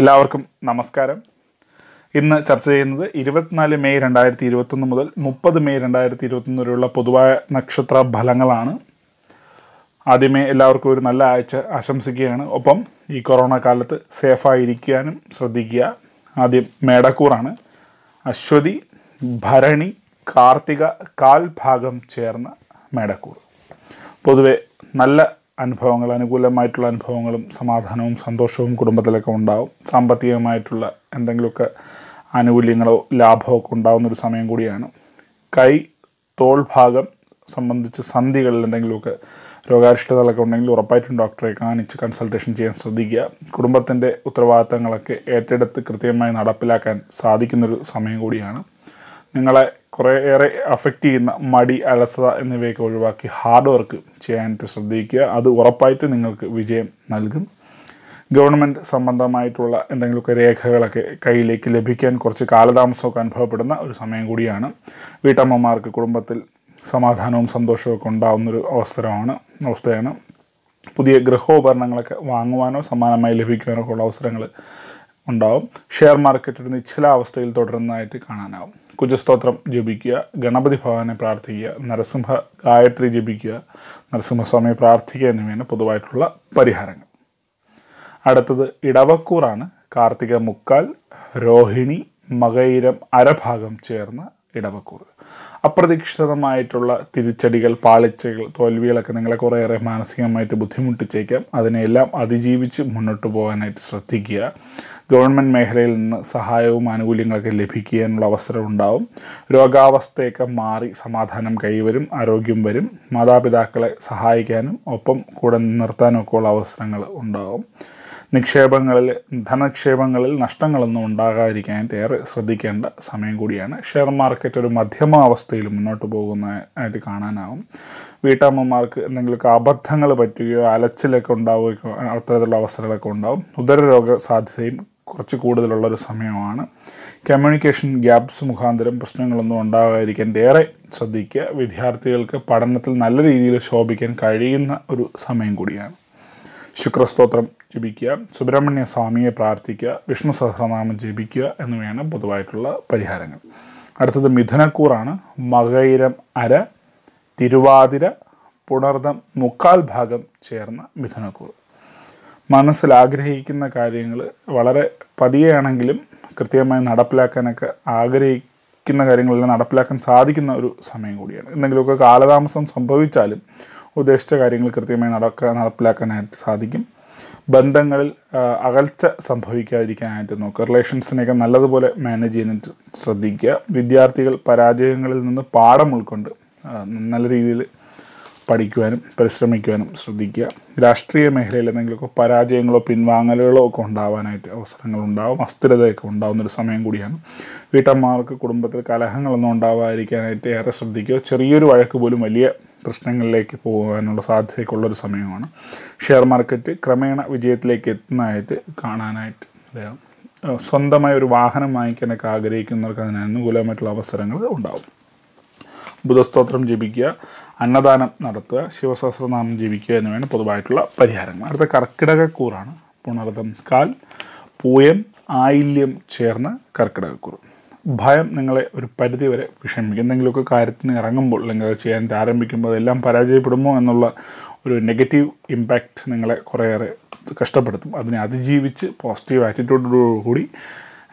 എല്ലാവർക്കും നമസ്കാരം ഇന്ന് ചർച്ച ചെയ്യുന്നത് ഇരുപത്തിനാല് മെയ് രണ്ടായിരത്തി ഇരുപത്തൊന്ന് മുതൽ മുപ്പത് മെയ് രണ്ടായിരത്തി ഇരുപത്തൊന്ന് വരെയുള്ള പൊതുവായ നക്ഷത്ര ഫലങ്ങളാണ് ആദ്യമേ എല്ലാവർക്കും ഒരു നല്ല ആഴ്ച ആശംസിക്കുകയാണ് ഒപ്പം ഈ കൊറോണ കാലത്ത് സേഫായിരിക്കാനും ശ്രദ്ധിക്കുക ആദ്യം മേടക്കൂറാണ് അശ്വതി ഭരണി കാർത്തിക കാൽഭാഗം ചേർന്ന മേടക്കൂർ പൊതുവെ നല്ല അനുഭവങ്ങൾ അനുകൂലമായിട്ടുള്ള അനുഭവങ്ങളും സമാധാനവും സന്തോഷവും കുടുംബത്തിലൊക്കെ ഉണ്ടാവും സാമ്പത്തികമായിട്ടുള്ള എന്തെങ്കിലുമൊക്കെ ആനുകൂല്യങ്ങളോ ലാഭമോ ഒക്കെ ഉണ്ടാകുന്നൊരു സമയം കൂടിയാണ് കൈ തോൾ ഭാഗം സംബന്ധിച്ച് സന്ധികളിൽ എന്തെങ്കിലുമൊക്കെ രോഗാരിഷ്ടതകളൊക്കെ ഉണ്ടെങ്കിൽ ഉറപ്പായിട്ടും ഡോക്ടറെ കാണിച്ച് കൺസൾട്ടേഷൻ ചെയ്യാൻ ശ്രദ്ധിക്കുക കുടുംബത്തിൻ്റെ ഉത്തരവാദിത്തങ്ങളൊക്കെ ഏറ്റെടുത്ത് കൃത്യമായി നടപ്പിലാക്കാൻ സാധിക്കുന്നൊരു സമയം കൂടിയാണ് നിങ്ങളെ കുറേ ഏറെ അഫക്റ്റ് ചെയ്യുന്ന മടി അലസത എന്നിവയൊക്കെ ഒഴിവാക്കി ഹാർഡ് വർക്ക് ചെയ്യാനായിട്ട് ശ്രദ്ധിക്കുക അത് ഉറപ്പായിട്ട് നിങ്ങൾക്ക് വിജയം നൽകും ഗവൺമെൻറ് സംബന്ധമായിട്ടുള്ള എന്തെങ്കിലുമൊക്കെ രേഖകളൊക്കെ കയ്യിലേക്ക് ലഭിക്കാൻ കുറച്ച് കാലതാമസമൊക്കെ അനുഭവപ്പെടുന്ന ഒരു സമയം കൂടിയാണ് വീട്ടമ്മമാർക്ക് കുടുംബത്തിൽ സമാധാനവും സന്തോഷവും ഒക്കെ ഉണ്ടാകുന്നൊരു അവസരമാണ് അവസ്ഥയാണ് പുതിയ ഗൃഹോപകരണങ്ങളൊക്കെ വാങ്ങുവാനോ സമാനമായി ലഭിക്കുവാനോ ഉള്ള അവസരങ്ങൾ ഉണ്ടാവും ഷെയർ മാർക്കറ്റ് ഒരു നിശ്ചലാവസ്ഥയിൽ തുടരുന്നതായിട്ട് കാണാനാവും കുജസ്തോത്രം ജപിക്കുക ഗണപതി ഭഗവാനെ പ്രാർത്ഥിക്കുക നരസിംഹ ഗായത്രി ജപിക്കുക നരസിംഹസ്വാമിയെ പ്രാർത്ഥിക്കുക എന്നിവയാണ് പൊതുവായിട്ടുള്ള പരിഹാരങ്ങൾ അടുത്തത് ഇടവക്കൂറാണ് കാർത്തിക മുക്കാൽ രോഹിണി മകയിരം അരഭാഗം ചേർന്ന ഇടവക്കൂർ അപ്രതീക്ഷിതമായിട്ടുള്ള തിരിച്ചടികൾ പാളിച്ചകൾ തോൽവികളൊക്കെ നിങ്ങളെ കുറേയേറെ മാനസികമായിട്ട് ബുദ്ധിമുട്ടിച്ചേക്കാം അതിനെല്ലാം അതിജീവിച്ച് മുന്നോട്ട് പോകാനായിട്ട് ശ്രദ്ധിക്കുക ഗവൺമെൻറ് മേഖലയിൽ നിന്ന് സഹായവും ആനുകൂല്യങ്ങളൊക്കെ ലഭിക്കാനുള്ള അവസരം ഉണ്ടാവും രോഗാവസ്ഥയൊക്കെ മാറി സമാധാനം കൈവരും ആരോഗ്യം വരും മാതാപിതാക്കളെ സഹായിക്കാനും ഒപ്പം കൂടെ നിർത്താനൊക്കെയുള്ള അവസരങ്ങൾ ഉണ്ടാവും നിക്ഷേപങ്ങളിൽ ധനക്ഷേപങ്ങളിൽ നഷ്ടങ്ങളൊന്നും ഉണ്ടാകാതിരിക്കാനായിട്ട് ഏറെ ശ്രദ്ധിക്കേണ്ട സമയം കൂടിയാണ് ഷെയർ മാർക്കറ്റ് ഒരു മധ്യമ അവസ്ഥയിൽ മുന്നോട്ട് പോകുന്നതായിട്ട് കാണാനാവും വീട്ടമ്മമാർക്ക് എന്തെങ്കിലും അബദ്ധങ്ങൾ പറ്റുകയോ അലച്ചിലൊക്കെ ഉണ്ടാവുകയോ അത്തരത്തിലുള്ള അവസരങ്ങളൊക്കെ ഉണ്ടാവും ഉദരരോഗ സാധ്യതയും കുറച്ച് കൂടുതലുള്ളൊരു സമയമാണ് കമ്മ്യൂണിക്കേഷൻ ഗ്യാപ്സ് മുഖാന്തരം പ്രശ്നങ്ങളൊന്നും ഉണ്ടാകാതിരിക്കാൻ ഏറെ ശ്രദ്ധിക്കുക വിദ്യാർത്ഥികൾക്ക് പഠനത്തിൽ നല്ല രീതിയിൽ ശോഭിക്കാൻ കഴിയുന്ന ഒരു സമയം കൂടിയാണ് ശുക്രസ്തോത്രം ജപിക്കുക സുബ്രഹ്മണ്യ സ്വാമിയെ പ്രാർത്ഥിക്കുക വിഷ്ണു സഹസ്രനാമം ജപിക്കുക എന്നിവയാണ് പൊതുവായിട്ടുള്ള പരിഹാരങ്ങൾ അടുത്തത് മിഥുനക്കൂറാണ് മകൈരം അര തിരുവാതിര പുണർദം മുക്കാൽ ഭാഗം ചേർന്ന മിഥുനക്കൂർ മനസ്സിൽ ആഗ്രഹിക്കുന്ന കാര്യങ്ങൾ വളരെ പതിയാണെങ്കിലും കൃത്യമായി നടപ്പിലാക്കാനൊക്കെ ആഗ്രഹിക്കുന്ന കാര്യങ്ങളെല്ലാം നടപ്പിലാക്കാൻ സാധിക്കുന്ന ഒരു സമയം കൂടിയാണ് എന്തെങ്കിലുമൊക്കെ കാലതാമസം സംഭവിച്ചാലും ഉദ്ദേശിച്ച കാര്യങ്ങൾ കൃത്യമായി നടക്കാൻ നടപ്പിലാക്കാനായിട്ട് സാധിക്കും ബന്ധങ്ങളിൽ അകൽച്ച സംഭവിക്കാതിരിക്കാനായിട്ട് നോക്കുക റിലേഷൻസിനെയൊക്കെ നല്ലതുപോലെ മാനേജ് ചെയ്യാനായിട്ട് ശ്രദ്ധിക്കുക വിദ്യാർത്ഥികൾ പരാജയങ്ങളിൽ നിന്ന് പാഠം ഉൾക്കൊണ്ട് നല്ല രീതിയിൽ പഠിക്കുവാനും പരിശ്രമിക്കുവാനും ശ്രദ്ധിക്കുക രാഷ്ട്രീയ മേഖലയിൽ എന്തെങ്കിലുമൊക്കെ പരാജയങ്ങളോ പിൻവാങ്ങലുകളോ ഒക്കെ ഉണ്ടാവാനായിട്ട് അവസരങ്ങളുണ്ടാവും അസ്ഥിരതയൊക്കെ ഒരു സമയം കൂടിയാണ് വീട്ടമ്മമാർക്ക് കുടുംബത്തിൽ കലഹങ്ങളൊന്നും ഉണ്ടാവാതിരിക്കാനായിട്ട് ഏറെ ശ്രദ്ധിക്കുക ചെറിയൊരു വഴക്ക് പോലും വലിയ പ്രശ്നങ്ങളിലേക്ക് പോകാനുള്ള സാധ്യതയ്ക്കുള്ളൊരു സമയമാണ് ഷെയർ മാർക്കറ്റ് ക്രമേണ വിജയത്തിലേക്ക് എത്തുന്നതായിട്ട് കാണാനായിട്ട് അറിയാം സ്വന്തമായ ഒരു വാഹനം വാങ്ങിക്കാനൊക്കെ ആഗ്രഹിക്കുന്നവർക്ക് അതിന് അനുകൂലമായിട്ടുള്ള അവസരങ്ങൾ ഉണ്ടാകും ബുധസ്തോത്രം ജപിക്കുക അന്നദാനം നടത്തുക ശിവസഹസ്രനാമം ജപിക്കുക എന്നിവയാണ് പൊതുവായിട്ടുള്ള പരിഹാരങ്ങൾ അടുത്ത കർക്കിടകക്കൂറാണ് പുണർതം കാൽ പൂയം ആയില്യം ചേർന്ന് കർക്കിടകക്കൂറ് ഭയം നിങ്ങളെ ഒരു പരിധി വരെ വിഷമിക്കും എന്തെങ്കിലുമൊക്കെ കാര്യത്തിന് ഇറങ്ങുമ്പോൾ അല്ലെങ്കിൽ അത് ചെയ്യാൻ ആരംഭിക്കുമ്പോൾ അതെല്ലാം പരാജയപ്പെടുമോ എന്നുള്ള ഒരു നെഗറ്റീവ് ഇമ്പാക്റ്റ് നിങ്ങളെ കുറേയേറെ കഷ്ടപ്പെടുത്തും അതിനെ അതിജീവിച്ച് പോസിറ്റീവ് ആറ്റിറ്റ്യൂഡോടുകൂടി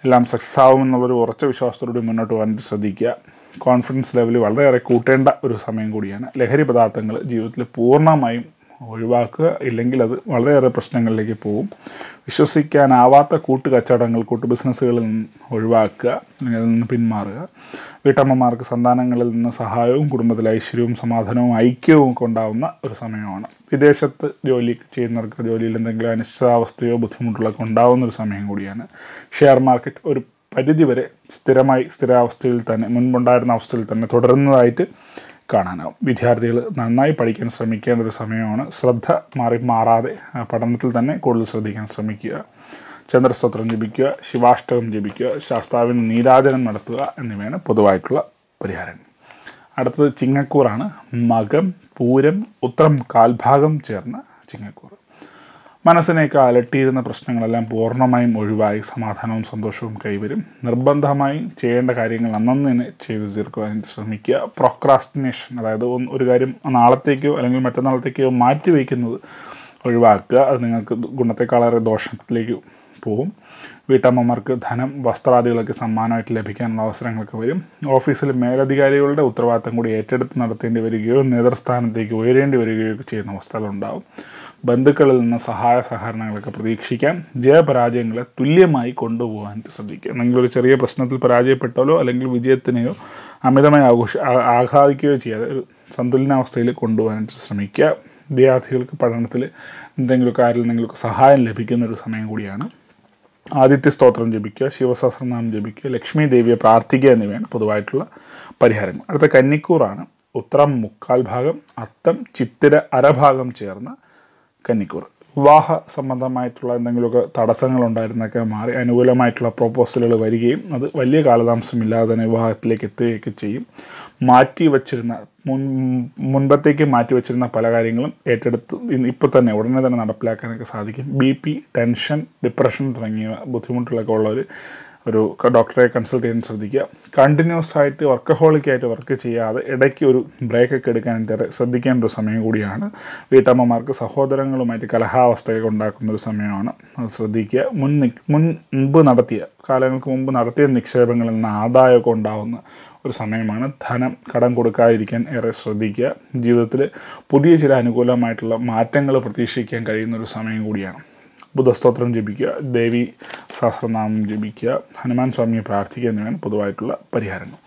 എല്ലാം സക്സസ് ആവുമെന്നുള്ളൊരു ഉറച്ച വിശ്വാസത്തോടുകൂടി മുന്നോട്ട് പോകാനായിട്ട് ശ്രദ്ധിക്കുക കോൺഫിഡൻസ് ലെവൽ വളരെയേറെ കൂട്ടേണ്ട ഒരു സമയം കൂടിയാണ് ലഹരി പദാർത്ഥങ്ങൾ ജീവിതത്തിൽ പൂർണ്ണമായും ഒഴിവാക്കുക ഇല്ലെങ്കിൽ അത് വളരെയേറെ പ്രശ്നങ്ങളിലേക്ക് പോകും വിശ്വസിക്കാനാവാത്ത കൂട്ട് കച്ചവടങ്ങൾ കൂട്ട് ബിസിനസ്സുകളിൽ നിന്ന് ഒഴിവാക്കുക അല്ലെങ്കിൽ അതിൽ നിന്ന് പിന്മാറുക വീട്ടമ്മമാർക്ക് സന്താനങ്ങളിൽ നിന്ന് സഹായവും കുടുംബത്തിൽ ഐശ്വര്യവും സമാധാനവും ഐക്യവും ഒക്കെ ഉണ്ടാകുന്ന ഒരു സമയമാണ് വിദേശത്ത് ജോലി ചെയ്യുന്നവർക്ക് ജോലിയിൽ എന്തെങ്കിലും അനിശ്ചിതാവസ്ഥയോ ബുദ്ധിമുട്ടുകളൊക്കെ ഉണ്ടാകുന്ന ഒരു സമയം കൂടിയാണ് ഷെയർ മാർക്കറ്റ് ഒരു പരിധിവരെ സ്ഥിരമായി സ്ഥിരാവസ്ഥയിൽ തന്നെ മുൻപുണ്ടായിരുന്ന അവസ്ഥയിൽ തന്നെ തുടരുന്നതായിട്ട് കാണാനാവും വിദ്യാർത്ഥികൾ നന്നായി പഠിക്കാൻ ശ്രമിക്കേണ്ട ഒരു സമയമാണ് ശ്രദ്ധ മാറി മാറാതെ പഠനത്തിൽ തന്നെ കൂടുതൽ ശ്രദ്ധിക്കാൻ ശ്രമിക്കുക ചന്ദ്രസ്തോത്രം ജപിക്കുക ശിവാഷ്ടകം ജപിക്കുക ശാസ്താവിന് നീരാജനം നടത്തുക എന്നിവയാണ് പൊതുവായിട്ടുള്ള പരിഹാരം അടുത്തത് ചിങ്ങക്കൂറാണ് മകം പൂരം ഉത്രം കാൽഭാഗം ചേർന്ന ചിങ്ങക്കൂർ മനസ്സിനേക്ക് അലട്ടിയിരുന്ന പ്രശ്നങ്ങളെല്ലാം പൂർണ്ണമായും ഒഴിവായി സമാധാനവും സന്തോഷവും കൈവരും നിർബന്ധമായി ചെയ്യേണ്ട കാര്യങ്ങൾ അന്നന്ന് തന്നെ ചെയ്തു തീർക്കുവാൻ ശ്രമിക്കുക പ്രൊക്രാസ്റ്റിനേഷൻ അതായത് ഒരു കാര്യം നാളത്തേക്കോ അല്ലെങ്കിൽ മറ്റന്നാളത്തേക്കോ മാറ്റി വയ്ക്കുന്നത് ഒഴിവാക്കുക അത് നിങ്ങൾക്ക് ഗുണത്തെക്കാളേറെ ദോഷത്തിലേക്ക് പോവും വീട്ടമ്മമാർക്ക് ധനം വസ്ത്രാദികളൊക്കെ സമ്മാനമായിട്ട് ലഭിക്കാനുള്ള അവസരങ്ങളൊക്കെ വരും ഓഫീസിൽ മേലധികാരികളുടെ ഉത്തരവാദിത്തം കൂടി ഏറ്റെടുത്ത് നടത്തേണ്ടി വരികയോ നേതൃസ്ഥാനത്തേക്ക് ഉയരേണ്ടി വരികയോ ചെയ്യുന്ന അവസ്ഥകളുണ്ടാവും ബന്ധുക്കളിൽ നിന്ന് സഹായ സഹകരണങ്ങളൊക്കെ പ്രതീക്ഷിക്കാം ജയപരാജയങ്ങളെ തുല്യമായി കൊണ്ടുപോകാൻ ശ്രദ്ധിക്കുക എന്തെങ്കിലും ഒരു ചെറിയ പ്രശ്നത്തിൽ പരാജയപ്പെട്ടാലോ അല്ലെങ്കിൽ വിജയത്തിനെയോ അമിതമായി ആഘോഷ ആഘാതിക്കുകയോ ചെയ്യാതെ ഒരു സന്തുലനാവസ്ഥയിൽ കൊണ്ടുപോകാനായിട്ട് ശ്രമിക്കുക വിദ്യാർത്ഥികൾക്ക് പഠനത്തിൽ എന്തെങ്കിലും കാര്യത്തിൽ നിങ്ങൾക്ക് സഹായം ലഭിക്കുന്ന ഒരു സമയം കൂടിയാണ് ആദിത്യ സ്തോത്രം ജപിക്കുക ശിവസഹസ്രനാമം ജപിക്കുക ലക്ഷ്മി ദേവിയെ പ്രാർത്ഥിക്കുക എന്നിവയാണ് പൊതുവായിട്ടുള്ള പരിഹാരങ്ങൾ അടുത്ത കന്നിക്കൂറാണ് ഉത്തരം മുക്കാൽ ഭാഗം അത്തം ചിത്തിര അരഭാഗം ചേർന്ന് കന്നിക്കൂർ വിവാഹ സംബന്ധമായിട്ടുള്ള എന്തെങ്കിലുമൊക്കെ ഉണ്ടായിരുന്നൊക്കെ മാറി അനുകൂലമായിട്ടുള്ള പ്രൊപ്പോസലുകൾ വരികയും അത് വലിയ കാലതാമസമില്ലാതെ തന്നെ വിവാഹത്തിലേക്ക് എത്തുകയൊക്കെ ചെയ്യും മാറ്റി വച്ചിരുന്ന മുൻ മുൻപത്തേക്ക് മാറ്റി വച്ചിരുന്ന പല കാര്യങ്ങളും ഏറ്റെടുത്ത് ഇപ്പോൾ തന്നെ ഉടനെ തന്നെ നടപ്പിലാക്കാനൊക്കെ സാധിക്കും ബി പി ടെൻഷൻ ഡിപ്രഷൻ തുടങ്ങിയ ബുദ്ധിമുട്ടുകളൊക്കെ ഉള്ളവർ ഒരു ഡോക്ടറെ കൺസൾട്ട് ചെയ്യാൻ ശ്രദ്ധിക്കുക കണ്ടിന്യൂസ് ആയിട്ട് വർക്കഹോളിക് ആയിട്ട് വർക്ക് ചെയ്യാതെ ഇടയ്ക്ക് ഒരു ബ്രേക്കൊക്കെ എടുക്കാനായിട്ട് ശ്രദ്ധിക്കേണ്ട ഒരു സമയം കൂടിയാണ് വീട്ടമ്മമാർക്ക് സഹോദരങ്ങളുമായിട്ട് കലഹാവസ്ഥയൊക്കെ ഉണ്ടാക്കുന്ന ഒരു സമയമാണ് അത് ശ്രദ്ധിക്കുക മുൻ മുൻപ് നടത്തിയ കാലങ്ങൾക്ക് മുമ്പ് നടത്തിയ നിക്ഷേപങ്ങളിൽ നിന്ന് ആദായമൊക്കെ ഉണ്ടാവുന്ന ഒരു സമയമാണ് ധനം കടം കൊടുക്കാതിരിക്കാൻ ഏറെ ശ്രദ്ധിക്കുക ജീവിതത്തിൽ പുതിയ ചില അനുകൂലമായിട്ടുള്ള മാറ്റങ്ങൾ പ്രതീക്ഷിക്കാൻ കഴിയുന്ന ഒരു സമയം കൂടിയാണ് ബുദ്ധസ്തോത്രം ജപിക്കുക ദേവി സഹസ്രനാമം ജപിക്കുക ഹനുമാൻ സ്വാമിയെ പ്രാർത്ഥിക്കുക എന്നിവയാണ് പൊതുവായിട്ടുള്ള പരിഹാരങ്ങൾ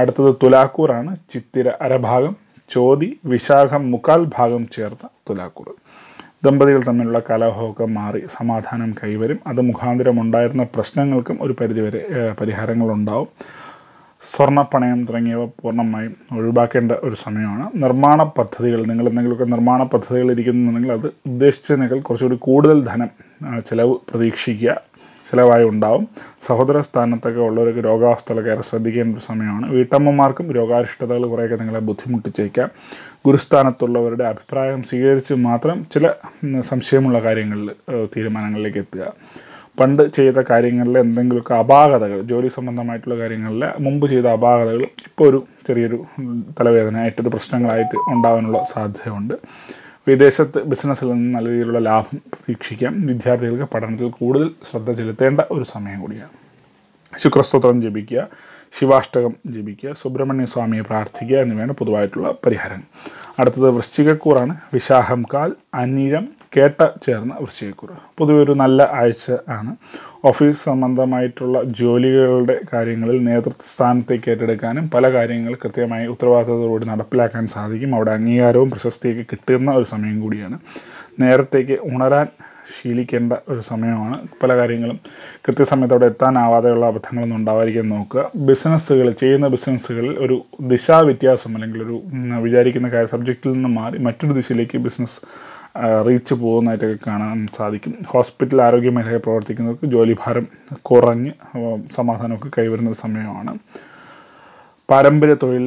അടുത്തത് തുലാക്കൂറാണ് ചിത്തിര അരഭാഗം ചോതി വിശാഖം മുക്കാൽ ഭാഗം ചേർന്ന തുലാക്കൂർ ദമ്പതികൾ തമ്മിലുള്ള കലഹമൊക്കെ മാറി സമാധാനം കൈവരും അത് മുഖാന്തരം ഉണ്ടായിരുന്ന പ്രശ്നങ്ങൾക്കും ഒരു പരിധിവരെ പരിഹാരങ്ങളുണ്ടാവും സ്വർണ്ണപ്പണയം തുടങ്ങിയവ പൂർണ്ണമായും ഒഴിവാക്കേണ്ട ഒരു സമയമാണ് നിർമ്മാണ പദ്ധതികൾ നിങ്ങൾ എന്തെങ്കിലുമൊക്കെ നിർമ്മാണ പദ്ധതികൾ ഇരിക്കുന്നുണ്ടെങ്കിൽ അത് ഉദ്ദേശിച്ചതിനേക്കാൾ കുറച്ചുകൂടി കൂടുതൽ ധനം ചിലവ് പ്രതീക്ഷിക്കുക ചിലവായി ഉണ്ടാവും സഹോദര സ്ഥാനത്തൊക്കെ ഉള്ളവർക്ക് രോഗാവസ്ഥകളൊക്കെ ഏറെ ശ്രദ്ധിക്കേണ്ട ഒരു സമയമാണ് വീട്ടമ്മമാർക്കും രോഗാരിഷ്ടതകൾ കുറേയൊക്കെ നിങ്ങളെ ബുദ്ധിമുട്ടിച്ചേക്കാം ഗുരുസ്ഥാനത്തുള്ളവരുടെ അഭിപ്രായം സ്വീകരിച്ച് മാത്രം ചില സംശയമുള്ള കാര്യങ്ങളിൽ തീരുമാനങ്ങളിലേക്ക് എത്തുക പണ്ട് ചെയ്ത കാര്യങ്ങളിൽ എന്തെങ്കിലുമൊക്കെ അപാകതകൾ ജോലി സംബന്ധമായിട്ടുള്ള കാര്യങ്ങളിൽ മുമ്പ് ചെയ്ത അപാകതകൾ ഇപ്പോൾ ഒരു ചെറിയൊരു തലവേദനയായിട്ടൊരു പ്രശ്നങ്ങളായിട്ട് ഉണ്ടാകാനുള്ള സാധ്യതയുണ്ട് വിദേശത്ത് ബിസിനസ്സിൽ നിന്ന് നല്ല രീതിയിലുള്ള ലാഭം പ്രതീക്ഷിക്കാം വിദ്യാർത്ഥികൾക്ക് പഠനത്തിൽ കൂടുതൽ ശ്രദ്ധ ചെലുത്തേണ്ട ഒരു സമയം കൂടിയാണ് ശുക്രസ്തോത്രം ജപിക്കുക ശിവാഷ്ടകം ജപിക്കുക സുബ്രഹ്മണ്യ സ്വാമിയെ പ്രാർത്ഥിക്കുക എന്നിവയാണ് പൊതുവായിട്ടുള്ള പരിഹാരങ്ങൾ അടുത്തത് വൃശ്ചികക്കൂറാണ് വിശാഹം കാൽ അനിഴം കേട്ട ചേർന്ന വൃശ്ചികക്കൂറ് പൊതുവെ ഒരു നല്ല ആഴ്ച ആണ് ഓഫീസ് സംബന്ധമായിട്ടുള്ള ജോലികളുടെ കാര്യങ്ങളിൽ നേതൃത്വ സ്ഥാനത്തേക്ക് ഏറ്റെടുക്കാനും പല കാര്യങ്ങൾ കൃത്യമായി ഉത്തരവാദിത്തത്തോടുകൂടി നടപ്പിലാക്കാൻ സാധിക്കും അവിടെ അംഗീകാരവും പ്രശസ്തിയൊക്കെ കിട്ടുന്ന ഒരു സമയം കൂടിയാണ് നേരത്തേക്ക് ഉണരാൻ ശീലിക്കേണ്ട ഒരു സമയമാണ് പല കാര്യങ്ങളും കൃത്യസമയത്തോടെ എത്താനാവാതെയുള്ള അബദ്ധങ്ങളൊന്നും ഉണ്ടാവാതിരിക്കാൻ നോക്കുക ബിസിനസ്സുകൾ ചെയ്യുന്ന ബിസിനസ്സുകളിൽ ഒരു ദിശാവ്യത്യാസം അല്ലെങ്കിൽ ഒരു വിചാരിക്കുന്ന കാര്യ സബ്ജക്റ്റിൽ നിന്ന് മാറി മറ്റൊരു ദിശയിലേക്ക് ബിസിനസ് റീച്ച് പോകുന്നതായിട്ടൊക്കെ കാണാൻ സാധിക്കും ഹോസ്പിറ്റൽ ആരോഗ്യ മേഖലയിൽ പ്രവർത്തിക്കുന്നവർക്ക് ജോലിഭാരം കുറഞ്ഞ് സമാധാനമൊക്കെ കൈവരുന്ന ഒരു സമയമാണ് പാരമ്പര്യ തൊഴിൽ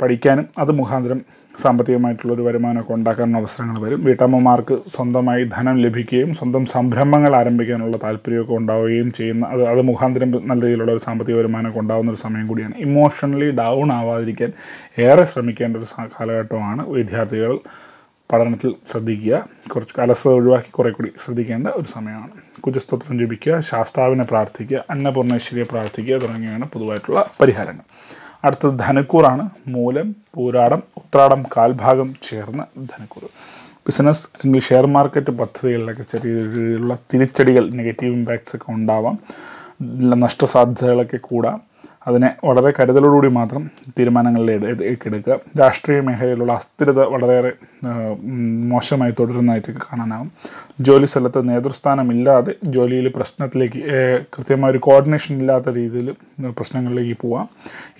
പഠിക്കാനും അത് മുഖാന്തരം സാമ്പത്തികമായിട്ടുള്ളൊരു വരുമാനമൊക്കെ ഉണ്ടാക്കാനുള്ള അവസരങ്ങൾ വരും വീട്ടമ്മമാർക്ക് സ്വന്തമായി ധനം ലഭിക്കുകയും സ്വന്തം സംരംഭങ്ങൾ ആരംഭിക്കാനുള്ള താല്പര്യമൊക്കെ ഉണ്ടാവുകയും ചെയ്യുന്ന അത് അത് മുഖാന്തരം നല്ല രീതിയിലുള്ള ഒരു സാമ്പത്തിക വരുമാനമൊക്കെ ഉണ്ടാകുന്ന ഒരു സമയം കൂടിയാണ് ഇമോഷണലി ഡൗൺ ആവാതിരിക്കാൻ ഏറെ ശ്രമിക്കേണ്ട ഒരു കാലഘട്ടമാണ് വിദ്യാർത്ഥികൾ പഠനത്തിൽ ശ്രദ്ധിക്കുക കുറച്ച് അലസത ഒഴിവാക്കി കുറേ കൂടി ശ്രദ്ധിക്കേണ്ട ഒരു സമയമാണ് കുജസ്തോത്രം ജപിക്കുക ശാസ്താവിനെ പ്രാർത്ഥിക്കുക അന്നപൂർണേശ്വരിയെ പ്രാർത്ഥിക്കുക തുടങ്ങിയാണ് പൊതുവായിട്ടുള്ള പരിഹാരങ്ങൾ അടുത്തത് ധനക്കൂറാണ് മൂലം പൂരാടം ഉത്രാടം കാൽഭാഗം ചേർന്ന ധനക്കൂർ ബിസിനസ് അല്ലെങ്കിൽ ഷെയർ മാർക്കറ്റ് പദ്ധതികളിലൊക്കെ ചെറിയ രീതിയിലുള്ള തിരിച്ചടികൾ നെഗറ്റീവ് ഇമ്പാക്ട്സ് ഒക്കെ ഉണ്ടാവാം നഷ്ടസാധ്യതകളൊക്കെ കൂടാം അതിനെ വളരെ കരുതലോടുകൂടി മാത്രം തീരുമാനങ്ങളിലേക്ക് എടുക്കുക രാഷ്ട്രീയ മേഖലയിലുള്ള അസ്ഥിരത വളരെയേറെ മോശമായി തുടരുന്നതായിട്ടൊക്കെ കാണാനാകും ജോലി സ്ഥലത്ത് നേതൃസ്ഥാനമില്ലാതെ ജോലിയിൽ പ്രശ്നത്തിലേക്ക് കൃത്യമായ ഒരു കോർഡിനേഷൻ ഇല്ലാത്ത രീതിയിൽ പ്രശ്നങ്ങളിലേക്ക് പോവാം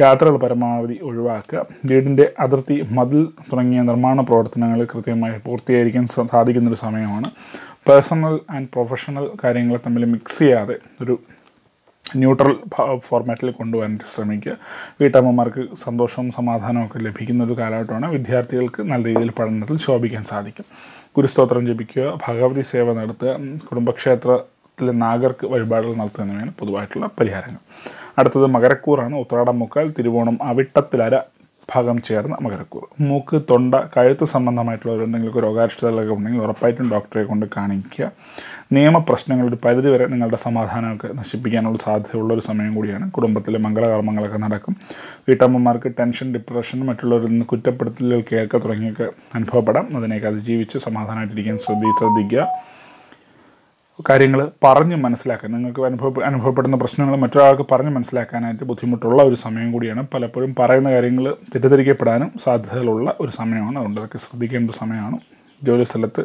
യാത്രകൾ പരമാവധി ഒഴിവാക്കുക വീടിൻ്റെ അതിർത്തി മതിൽ തുടങ്ങിയ നിർമ്മാണ പ്രവർത്തനങ്ങൾ കൃത്യമായി പൂർത്തീകരിക്കാൻ സാധിക്കുന്നൊരു സമയമാണ് പേഴ്സണൽ ആൻഡ് പ്രൊഫഷണൽ കാര്യങ്ങളെ തമ്മിൽ മിക്സ് ചെയ്യാതെ ഒരു ന്യൂട്രൽ ഫോർമാറ്റിൽ കൊണ്ടുപോകാൻ ശ്രമിക്കുക വീട്ടമ്മമാർക്ക് സന്തോഷവും സമാധാനവും ഒക്കെ ലഭിക്കുന്ന ഒരു കാലഘട്ടമാണ് വിദ്യാർത്ഥികൾക്ക് നല്ല രീതിയിൽ പഠനത്തിൽ ശോഭിക്കാൻ സാധിക്കും ഗുരുസ്തോത്രം ജപിക്കുക ഭഗവതി സേവ നടത്തുക കുടുംബക്ഷേത്ര നാഗർക്ക് വഴിപാടുകൾ നടത്തുക എന്നിവയാണ് പൊതുവായിട്ടുള്ള പരിഹാരങ്ങൾ അടുത്തത് മകരക്കൂറാണ് ഉത്രാടം മുക്കാൽ തിരുവോണം അവിട്ടത്തിലര ഭാഗം ചേർന്ന് മകരക്കൂർ മൂക്ക് തൊണ്ട കഴുത്ത് സംബന്ധമായിട്ടുള്ള എന്തെങ്കിലും രോഗാരിഷ്ടതകളൊക്കെ ഉണ്ടെങ്കിൽ ഉറപ്പായിട്ടും ഡോക്ടറെ കൊണ്ട് കാണിക്കുക നിയമപ്രശ്നങ്ങൾ ഒരു പരിധിവരെ നിങ്ങളുടെ സമാധാനമൊക്കെ നശിപ്പിക്കാനുള്ള സാധ്യതയുള്ള ഒരു സമയം കൂടിയാണ് കുടുംബത്തിലെ മംഗളകർമ്മങ്ങളൊക്കെ നടക്കും വീട്ടമ്മമാർക്ക് ടെൻഷൻ ഡിപ്രഷൻ മറ്റുള്ളവരിൽ നിന്ന് കുറ്റപ്പെടുത്തലുകൾ കേൾക്കുക തുടങ്ങിയൊക്കെ അനുഭവപ്പെടാം അതിനെയൊക്കെ അതിജീവിച്ച് സമാധാനമായിട്ടിരിക്കാൻ ശ്രദ്ധി ശ്രദ്ധിക്കുക കാര്യങ്ങൾ പറഞ്ഞ് മനസ്സിലാക്കാൻ നിങ്ങൾക്ക് അനുഭവ അനുഭവപ്പെടുന്ന പ്രശ്നങ്ങൾ മറ്റൊരാൾക്ക് പറഞ്ഞ് മനസ്സിലാക്കാനായിട്ട് ബുദ്ധിമുട്ടുള്ള ഒരു സമയം കൂടിയാണ് പലപ്പോഴും പറയുന്ന കാര്യങ്ങൾ തെറ്റിദ്ധരിക്കപ്പെടാനും സാധ്യതകളുള്ള ഒരു സമയമാണ് അതുകൊണ്ട് അതൊക്കെ ശ്രദ്ധിക്കേണ്ട സമയമാണ് ജോലി സ്ഥലത്ത്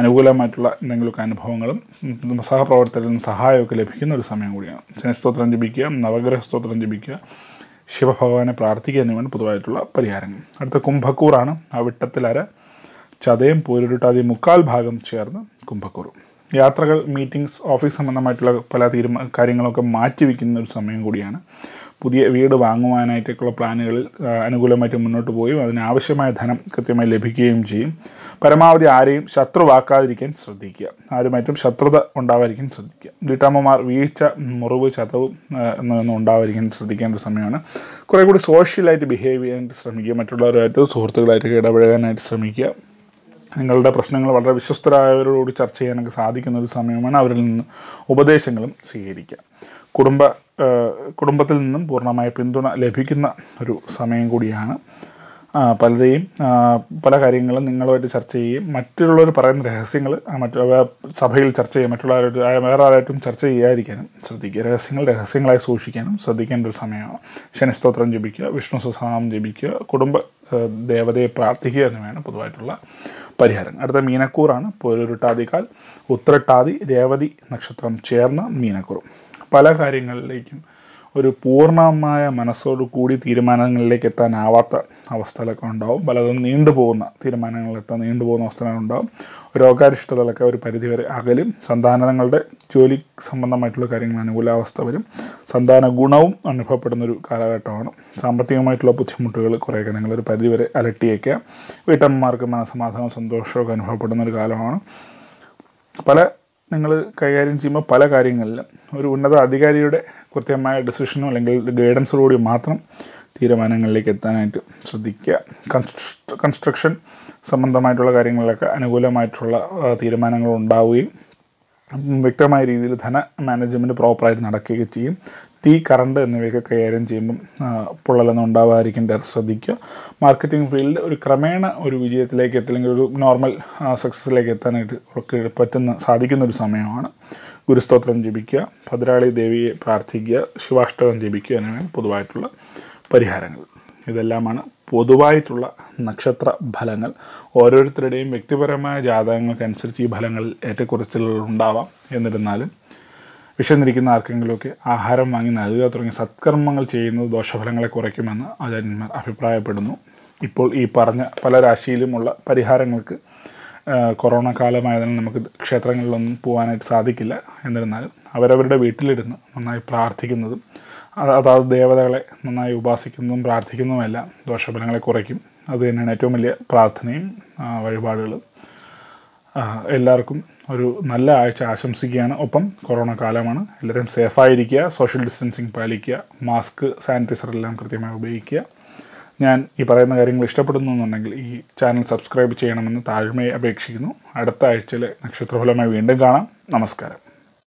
അനുകൂലമായിട്ടുള്ള എന്തെങ്കിലുമൊക്കെ അനുഭവങ്ങളും സഹപ്രവർത്തകരിൽ നിന്ന് സഹായമൊക്കെ ലഭിക്കുന്ന ഒരു സമയം കൂടിയാണ് ശനിസ്തോത്രം ജപിക്കുക നവഗ്രഹ സ്തോത്രം ജപിക്കുക ശിവഭഗവാനെ പ്രാർത്ഥിക്കുക എന്നിവയാണ് പൊതുവായിട്ടുള്ള പരിഹാരങ്ങൾ അടുത്ത കുംഭക്കൂറാണ് ആ വിട്ടത്തിലര ചതയം പൂരുരുട്ടാതി മുക്കാൽ ഭാഗം ചേർന്ന് കുംഭക്കൂറും യാത്രകൾ മീറ്റിങ്സ് ഓഫീസ് സംബന്ധമായിട്ടുള്ള പല തീരുമാന കാര്യങ്ങളൊക്കെ മാറ്റിവെക്കുന്ന ഒരു സമയം കൂടിയാണ് പുതിയ വീട് വാങ്ങുവാനായിട്ടൊക്കെയുള്ള പ്ലാനുകളിൽ അനുകൂലമായിട്ട് മുന്നോട്ട് പോയും അതിനാവശ്യമായ ധനം കൃത്യമായി ലഭിക്കുകയും ചെയ്യും പരമാവധി ആരെയും ശത്രുവാക്കാതിരിക്കാൻ ശ്രദ്ധിക്കുക ആരുമായിട്ടും ശത്രുത ഉണ്ടാവാതിരിക്കാൻ ശ്രദ്ധിക്കുക വീട്ടമ്മമാർ വീഴ്ച മുറിവ് ചതവ് എന്നൊന്നും ഉണ്ടാവാതിരിക്കാൻ ശ്രദ്ധിക്കേണ്ട ഒരു സമയമാണ് കുറേ കൂടി സോഷ്യലായിട്ട് ബിഹേവ് ചെയ്യാനായിട്ട് ശ്രമിക്കുക മറ്റുള്ളവരുമായിട്ട് സുഹൃത്തുക്കളായിട്ട് ഇടപഴകാനായിട്ട് ശ്രമിക്കുക നിങ്ങളുടെ പ്രശ്നങ്ങൾ വളരെ വിശ്വസ്തരായവരോട് ചർച്ച ചെയ്യാനൊക്കെ സാധിക്കുന്ന ഒരു സമയമാണ് അവരിൽ നിന്ന് ഉപദേശങ്ങളും സ്വീകരിക്കുക കുടുംബ കുടുംബത്തിൽ നിന്നും പൂർണ്ണമായ പിന്തുണ ലഭിക്കുന്ന ഒരു സമയം കൂടിയാണ് പലരെയും പല കാര്യങ്ങളും നിങ്ങളുമായിട്ട് ചർച്ച ചെയ്യുകയും മറ്റുള്ളവർ പറയുന്ന രഹസ്യങ്ങൾ മറ്റു സഭയിൽ ചർച്ച ചെയ്യുക മറ്റുള്ളവരായിട്ട് വേറെ ആരായിട്ടും ചർച്ച ചെയ്യാതിരിക്കാനും ശ്രദ്ധിക്കുക രഹസ്യങ്ങൾ രഹസ്യങ്ങളായി സൂക്ഷിക്കാനും ശ്രദ്ധിക്കേണ്ട ഒരു സമയമാണ് ശനിസ്തോത്രം ജപിക്കുക വിഷ്ണു സഹനാമം ജപിക്കുക കുടുംബ ദേവതയെ പ്രാർത്ഥിക്കുക എന്നിവയാണ് പൊതുവായിട്ടുള്ള പരിഹാരം അടുത്ത മീനക്കൂറാണ് പൊരുരുട്ടാതിക്കാൽ ഉത്രട്ടാതി രേവതി നക്ഷത്രം ചേർന്ന മീനക്കൂറും പല കാര്യങ്ങളിലേക്കും ഒരു പൂർണ്ണമായ മനസ്സോടു കൂടി തീരുമാനങ്ങളിലേക്ക് എത്താനാവാത്ത അവസ്ഥകളൊക്കെ ഉണ്ടാവും പലതും നീണ്ടുപോകുന്ന തീരുമാനങ്ങളിലെത്താൻ നീണ്ടുപോകുന്ന അവസ്ഥകളുണ്ടാവും രോഗാരിഷ്ടതകളൊക്കെ ഒരു പരിധിവരെ അകലും സന്താനങ്ങളുടെ ജോലി സംബന്ധമായിട്ടുള്ള കാര്യങ്ങൾ അനുകൂലാവസ്ഥ വരും സന്താന ഗുണവും അനുഭവപ്പെടുന്നൊരു കാലഘട്ടമാണ് സാമ്പത്തികമായിട്ടുള്ള ബുദ്ധിമുട്ടുകൾ കുറേയൊക്കെ നിങ്ങളൊരു പരിധിവരെ അലട്ടിയേക്കുക വീട്ടമ്മമാർക്ക് മനസമാധാനവും സന്തോഷവും ഒക്കെ അനുഭവപ്പെടുന്ന ഒരു കാലമാണ് പല നിങ്ങൾ കൈകാര്യം ചെയ്യുമ്പോൾ പല കാര്യങ്ങളിലും ഒരു ഉന്നത അധികാരിയുടെ കൃത്യമായ ഡിസിഷനോ അല്ലെങ്കിൽ ഗൈഡൻസോടുകൂടി മാത്രം തീരുമാനങ്ങളിലേക്ക് എത്താനായിട്ട് ശ്രദ്ധിക്കുക കൺസ്ട്രക്ഷൻ സംബന്ധമായിട്ടുള്ള കാര്യങ്ങളിലൊക്കെ അനുകൂലമായിട്ടുള്ള തീരുമാനങ്ങൾ ഉണ്ടാവുകയും വ്യക്തമായ രീതിയിൽ ധന മാനേജ്മെൻറ്റ് പ്രോപ്പറായിട്ട് നടക്കുകയും ചെയ്യും തീ കറണ്ട് എന്നിവയൊക്കെ കൈകാര്യം ചെയ്യുമ്പം പൊള്ളലൊന്നും ഉണ്ടാവാതിരിക്കേണ്ട ശ്രദ്ധിക്കുക മാർക്കറ്റിംഗ് ഫീൽഡ് ഒരു ക്രമേണ ഒരു വിജയത്തിലേക്ക് എത്തില്ലെങ്കിൽ ഒരു നോർമൽ സക്സസ്സിലേക്ക് എത്താനായിട്ട് ഒക്കെ പറ്റുന്ന സാധിക്കുന്ന ഒരു സമയമാണ് ഗുരുസ്തോത്രം ജപിക്കുക ഭദ്രാളി ദേവിയെ പ്രാർത്ഥിക്കുക ശിവാഷ്ടകം ജപിക്കുക എന്നിവയാണ് പൊതുവായിട്ടുള്ള പരിഹാരങ്ങൾ ഇതെല്ലാമാണ് പൊതുവായിട്ടുള്ള നക്ഷത്ര ഫലങ്ങൾ ഓരോരുത്തരുടെയും വ്യക്തിപരമായ ജാതകങ്ങൾക്കനുസരിച്ച് ഈ ഫലങ്ങൾ ഏറ്റക്കുറച്ചിലുണ്ടാവാം ഉണ്ടാവാം എന്നിരുന്നാലും വിശന്നിരിക്കുന്ന ആർക്കെങ്കിലുമൊക്കെ ആഹാരം വാങ്ങി നൽകുക തുടങ്ങിയ സത്കർമ്മങ്ങൾ ചെയ്യുന്നത് ദോഷഫലങ്ങളെ കുറയ്ക്കുമെന്ന് ആചാര്യന്മാർ അഭിപ്രായപ്പെടുന്നു ഇപ്പോൾ ഈ പറഞ്ഞ പല രാശിയിലുമുള്ള പരിഹാരങ്ങൾക്ക് കൊറോണ കാലമായതിനാൽ നമുക്ക് ക്ഷേത്രങ്ങളിലൊന്നും പോകാനായിട്ട് സാധിക്കില്ല എന്നിരുന്നാലും അവരവരുടെ വീട്ടിലിരുന്ന് നന്നായി പ്രാർത്ഥിക്കുന്നതും അതാത് ദേവതകളെ നന്നായി ഉപാസിക്കുന്നതും പ്രാർത്ഥിക്കുന്നതുമെല്ലാം ദോഷഫലങ്ങളെ കുറയ്ക്കും അത് തന്നെയാണ് ഏറ്റവും വലിയ പ്രാർത്ഥനയും വഴിപാടുകളും എല്ലാവർക്കും ഒരു നല്ല ആഴ്ച ആശംസിക്കുകയാണ് ഒപ്പം കൊറോണ കാലമാണ് എല്ലാവരും സേഫായിരിക്കുക സോഷ്യൽ ഡിസ്റ്റൻസിങ് പാലിക്കുക മാസ്ക് സാനിറ്റൈസർ എല്ലാം കൃത്യമായി ഉപയോഗിക്കുക ഞാൻ ഈ പറയുന്ന കാര്യങ്ങൾ ഇഷ്ടപ്പെടുന്നു എന്നുണ്ടെങ്കിൽ ഈ ചാനൽ സബ്സ്ക്രൈബ് ചെയ്യണമെന്ന് താഴ്മയെ അപേക്ഷിക്കുന്നു അടുത്ത ആഴ്ചയിലെ നക്ഷത്രഫലമായി വീണ്ടും കാണാം നമസ്കാരം